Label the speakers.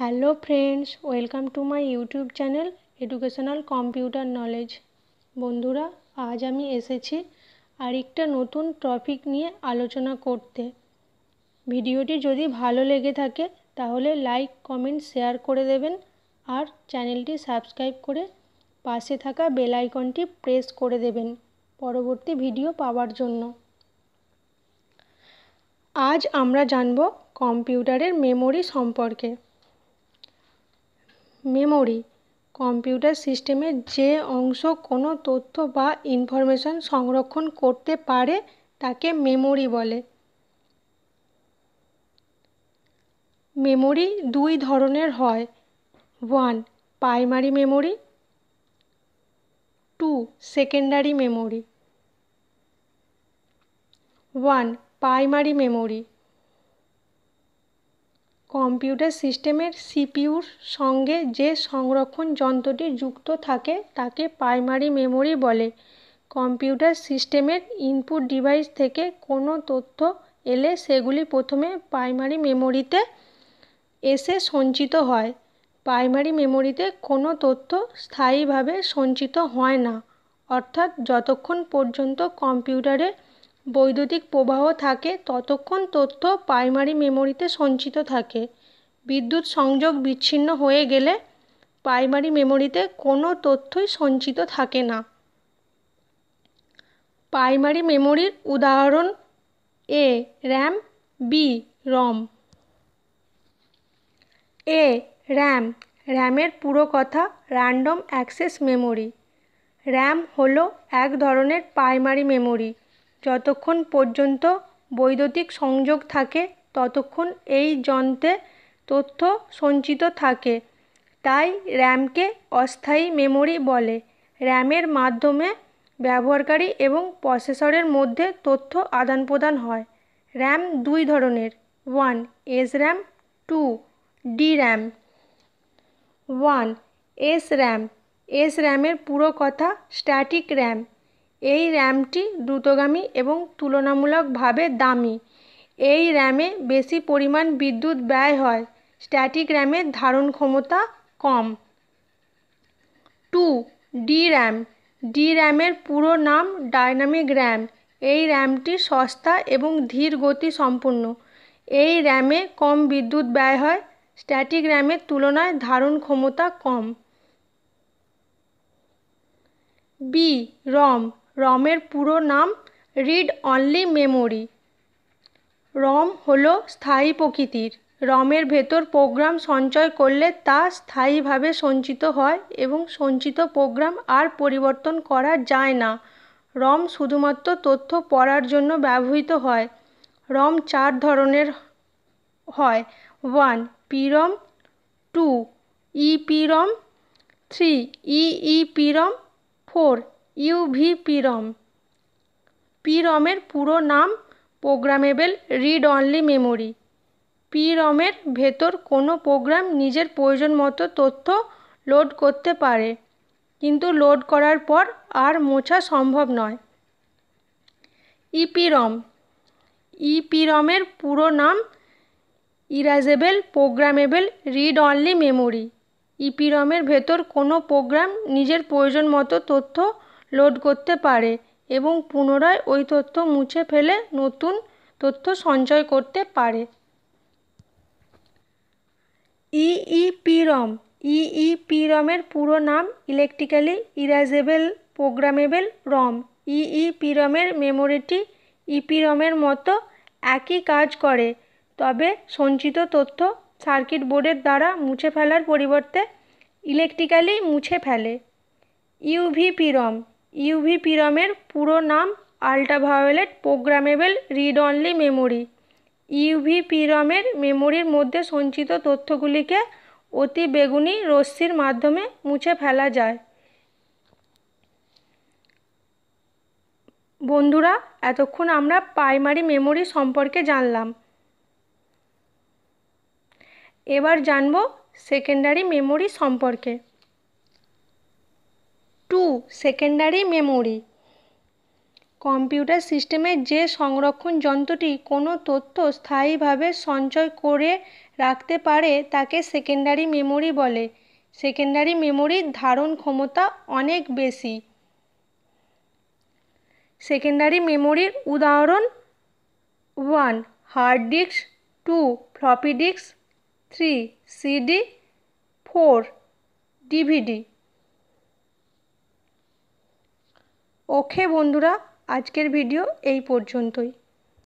Speaker 1: hello friends welcome to my YouTube channel educational computer knowledge বন্ধুরা আজ আমি এসেছি আরেকটা নতুন টপিক নিয়ে আলোচনা করতে ভিডিওটি যদি ভালো লেগে থাকে তাহলে লাইক কমেন্ট শেয়ার করে দেবেন আর চ্যানেলটি সাবস্ক্রাইব করে পাশে থাকা বেল আইকনটি প্রেস করে দেবেন পরবর্তী ভিডিও পাওয়ার জন্য আজ আমরা জানব কম্পিউটারের মেমোরি সম্পর্কে মেমোরি কম্পিউটার সিস্টেমের যে অংশ কোনো তথ্য বা ইনফরমেশন সংরক্ষণ করতে পারে তাকে মেমোরি বলে মেমোরি দুই ধরনের হয় one primary memory two secondary memory one primary memory computer সিস্টেমের সিপিউর সঙ্গে যে সংরক্ষণ যন্ত্রটি যুক্ত থাকে তাকে প্রাইমারি মেমোরি বলে কম্পিউটার সিস্টেমের ইনপুট ডিভাইস থেকে কোনো তথ্য এলে সেগুলি প্রথমে প্রাইমারি মেমোরিতে এসে সঞ্চিত হয় প্রাইমারি মেমোরিতে কোনো তথ্য স্থায়ীভাবে সঞ্চিত হয় না অর্থাৎ যতক্ষণ পর্যন্ত কম্পিউটারে বৈদ্যুতিক প্রবাহ থাকে ততক্ষণ তথ্য প্রাইমারি মেমোরিতে সঞ্চিত থাকে বিদ্যুৎ সংযোগ বিচ্ছিন্ন হয়ে গেলে প্রাইমারি মেমোরিতে কোনো তথ্যই সঞ্চিত থাকে না প্রাইমারি মেমোরির উদাহরণ A RAM B ROM A RAM র্যামের পুরো কথা র্যান্ডম অ্যাক্সেস মেমোরি র্যাম হলো এক ধরনের প্রাইমারি মেমোরি যতক্ষণ পর্যন্ত বৈদ্যুতিক সংযোগ থাকে ততক্ষণ এই যন্ত্রে তথ্য সঞ্চিত থাকে তাই র্যামকে অস্থায়ী মেমোরি বলে র্যামের মাধ্যমে ব্যবহারকারী এবং প্রসেসরের মধ্যে তথ্য আদান প্রদান হয় র্যাম দুই ধরনের one S RAM two D RAM one S RAM S র্যামের পুরো কথা স্ট্যাটিক র্যাম এই র্যামটি দ্রুতগামী এবং তুলনামূলকভাবে দামি এই র্যামে বেশি পরিমাণ বিদ্যুৎ ব্যয় হয় স্ট্যাটিক র্যামের ধারণ ক্ষমতা কম টু ডি র্যাম ডি র্যামের পুরো নাম ডায়নামিক র্যাম এই র্যামটি সস্তা এবং ধীর গতি সম্পন্ন এই র্যামে কম বিদ্যুৎ ব্যয় হয় স্ট্যাটিক র্যামের তুলনায় ধারণ ক্ষমতা কম বি রম রমের পুরো নাম রিড অনলি মেমোরি রম হলো স্থায়ী প্রকৃতির রমের ভেতর প্রোগ্রাম সঞ্চয় করলে তা স্থায়ীভাবে সঞ্চিত হয় এবং সঞ্চিত প্রোগ্রাম আর পরিবর্তন করা যায় না রম শুধুমাত্র তথ্য পড়ার জন্য ব্যবহৃত হয় রম চার ধরনের হয় one PROM two EPROM three EPROM four UV PROM পিরমের পুরো নাম প্রোগ্রামেবল রিড অনলি মেমোরি পিরমের ভেতর কোনো প্রোগ্রাম নিজের প্রয়োজন মতো তথ্য লোড করতে পারে কিন্তু লোড করার পর আর মোছা সম্ভব নয় ইপিরম ইপিরমের পুরো নাম erasable programmable read only memory ইপিরমের ভেতর কোনো প্রোগ্রাম নিজের প্রয়োজন মতো তথ্য লোড করতে পারে এবং পুনরায় ওই তথ্য মুছে ফেলে নতুন তথ্য সঞ্চয় করতে পারে ইইপিরম ইইপিরমের পুরো নাম ইলেকট্রিক্যালি ইরাজেবল প্রোগ্রামেবল রম রমের মেমোরিটি ইপিরমের মতো একই কাজ করে তবে সঞ্চিত তথ্য সার্কিট বোর্ডের দ্বারা মুছে ফেলার পরিবর্তে ইলেকট্রিক্যালি মুছে ফেলে ইউভিপিরম ইউভি পিরামের পুরো নাম ultraviolet programmable read only memory UV পিরামের মেমোরির মধ্যে সঞ্চিত তথ্যগুলিকে অতি বেগুনি রশ্মির মাধ্যমে মুছে ফেলা যায় বন্ধুরা এতক্ষণ আমরা প্রাইমারি মেমোরি সম্পর্কে জানলাম এবার জানব সেকেন্ডারি মেমোরি সম্পর্কে টু সেকেন্ডারি মেমোরি কম্পিউটার সিস্টেমে যে সংরক্ষণ যন্ত্রটি কোনো তথ্য স্থায়ীভাবে সঞ্চয় করে রাখতে পারে তাকে সেকেন্ডারি মেমোরি বলে সেকেন্ডারি মেমোরির ধারণ ক্ষমতা অনেক বেশি সেকেন্ডারি মেমোরির উদাহরণ one hard disk two floppy disk three CD four DVD okay বন্ধুরা আজকের ভিডিও এই পর্যন্তই